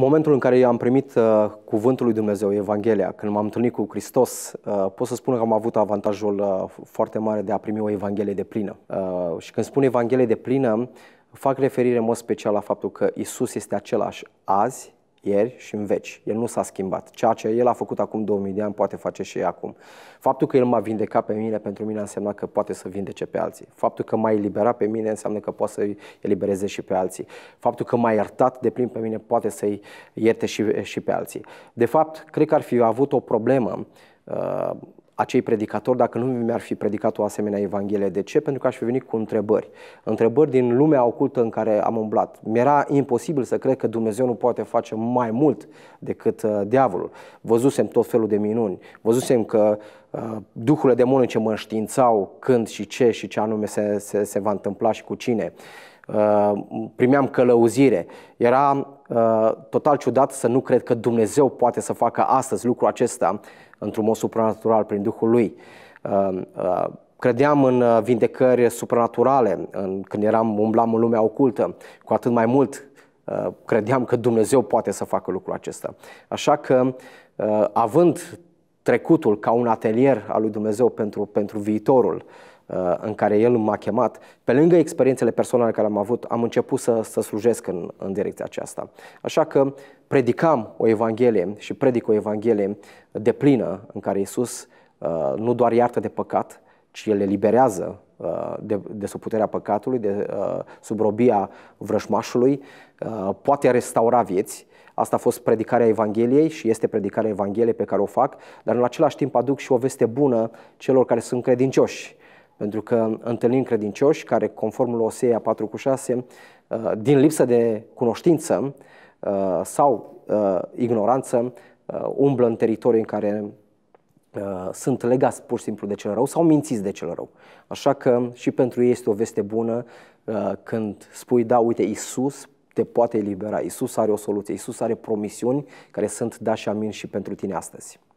Momentul în care am primit uh, cuvântul lui Dumnezeu, Evanghelia, când m-am întâlnit cu Hristos, uh, pot să spun că am avut avantajul uh, foarte mare de a primi o Evanghelie de plină. Uh, și când spun Evanghelie de plină, fac referire în mod special la faptul că Isus este același azi, ieri și în veci. El nu s-a schimbat. Ceea ce el a făcut acum 2000 de ani poate face și acum. Faptul că el m-a vindecat pe mine, pentru mine a însemnat că poate să vindece pe alții. Faptul că m-a eliberat pe mine înseamnă că poate să-i elibereze și pe alții. Faptul că m-a iertat de plin pe mine poate să-i ierte și, și pe alții. De fapt, cred că ar fi avut o problemă uh, acei predicatori dacă nu mi-ar fi predicat o asemenea Evanghelie. De ce? Pentru că aș fi venit cu întrebări. Întrebări din lumea ocultă în care am umblat. Mi-era imposibil să cred că Dumnezeu nu poate face mai mult decât uh, diavolul. Văzusem tot felul de minuni. Văzusem că uh, duhurile demonice mă înștiințau când și ce și ce anume se, se, se va întâmpla și cu cine. Uh, Uh, primeam călăuzire. Era uh, total ciudat să nu cred că Dumnezeu poate să facă astăzi lucrul acesta într-un mod supranatural prin Duhul Lui. Uh, credeam în vindecări supranaturale, în, când eram umblam în lumea ocultă, cu atât mai mult credeam că Dumnezeu poate să facă lucrul acesta. Așa că, având trecutul ca un atelier al lui Dumnezeu pentru, pentru viitorul, Uh, în care el m-a chemat, pe lângă experiențele personale care am avut, am început să, să slujesc în, în direcția aceasta. Așa că predicam o Evanghelie și predic o Evanghelie de plină în care Isus uh, nu doar iartă de păcat, ci El eliberează uh, de, de sub puterea păcatului, de sub robia vrășmașului, poate restaura vieți. Asta a fost predicarea Evangheliei și este predicarea Evangheliei pe care o fac, dar în același timp aduc și o veste bună celor care sunt credincioși pentru că întâlnim credincioși care, conform lui Osea 4 cu 6, uh, din lipsă de cunoștință uh, sau uh, ignoranță, umblă în teritorii în care sunt legați pur și simplu de cel rău sau mințiți de cel rău. Așa că și pentru ei este o veste bună când spui, da, uite, Isus te poate elibera, Isus are o soluție, Isus are promisiuni care sunt da și amin și pentru tine astăzi.